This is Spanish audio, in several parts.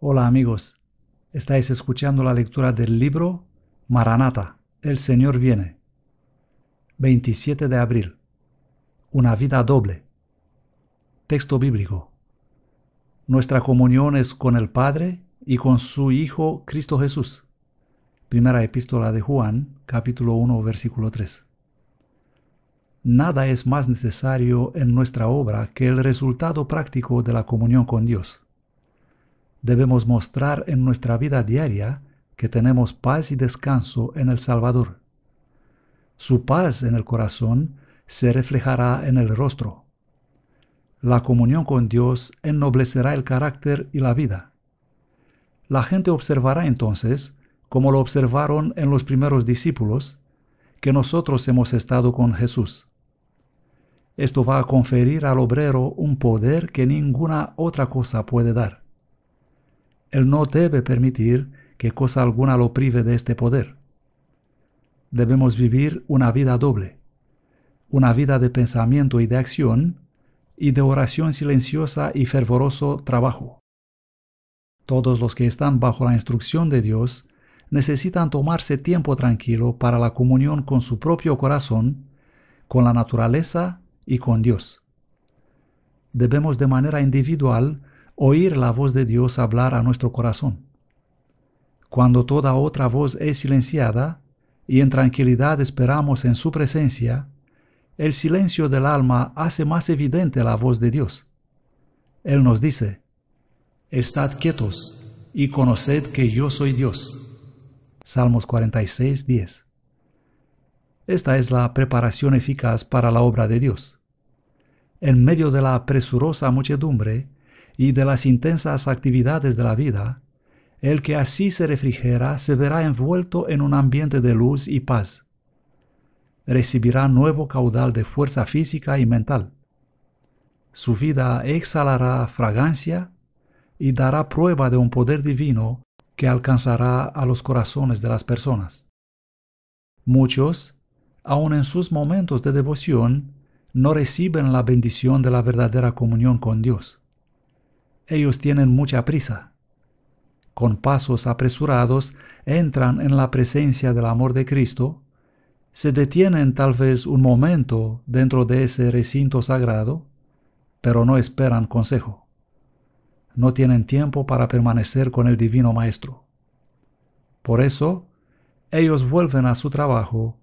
Hola amigos, estáis escuchando la lectura del libro Maranata, El Señor viene. 27 de abril. Una vida doble. Texto bíblico. Nuestra comunión es con el Padre y con su Hijo Cristo Jesús. Primera epístola de Juan, capítulo 1, versículo 3. Nada es más necesario en nuestra obra que el resultado práctico de la comunión con Dios debemos mostrar en nuestra vida diaria que tenemos paz y descanso en el Salvador. Su paz en el corazón se reflejará en el rostro. La comunión con Dios ennoblecerá el carácter y la vida. La gente observará entonces, como lo observaron en los primeros discípulos, que nosotros hemos estado con Jesús. Esto va a conferir al obrero un poder que ninguna otra cosa puede dar. Él no debe permitir que cosa alguna lo prive de este poder. Debemos vivir una vida doble, una vida de pensamiento y de acción, y de oración silenciosa y fervoroso trabajo. Todos los que están bajo la instrucción de Dios necesitan tomarse tiempo tranquilo para la comunión con su propio corazón, con la naturaleza y con Dios. Debemos de manera individual oír la voz de Dios hablar a nuestro corazón. Cuando toda otra voz es silenciada y en tranquilidad esperamos en su presencia, el silencio del alma hace más evidente la voz de Dios. Él nos dice, Estad quietos y conoced que yo soy Dios. Salmos 46, 10. Esta es la preparación eficaz para la obra de Dios. En medio de la presurosa muchedumbre, y de las intensas actividades de la vida, el que así se refrigera se verá envuelto en un ambiente de luz y paz. Recibirá nuevo caudal de fuerza física y mental. Su vida exhalará fragancia y dará prueba de un poder divino que alcanzará a los corazones de las personas. Muchos, aun en sus momentos de devoción, no reciben la bendición de la verdadera comunión con Dios ellos tienen mucha prisa. Con pasos apresurados entran en la presencia del amor de Cristo, se detienen tal vez un momento dentro de ese recinto sagrado, pero no esperan consejo. No tienen tiempo para permanecer con el Divino Maestro. Por eso, ellos vuelven a su trabajo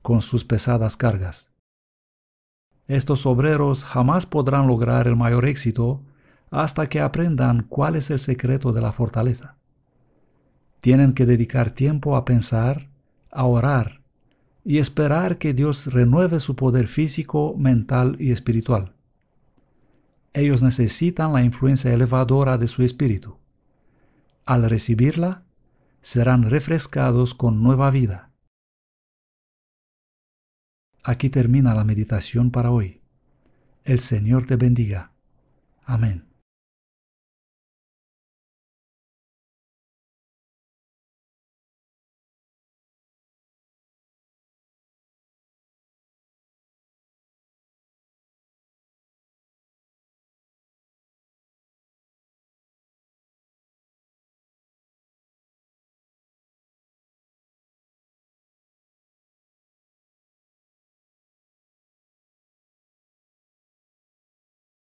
con sus pesadas cargas. Estos obreros jamás podrán lograr el mayor éxito hasta que aprendan cuál es el secreto de la fortaleza. Tienen que dedicar tiempo a pensar, a orar y esperar que Dios renueve su poder físico, mental y espiritual. Ellos necesitan la influencia elevadora de su espíritu. Al recibirla, serán refrescados con nueva vida. Aquí termina la meditación para hoy. El Señor te bendiga. Amén.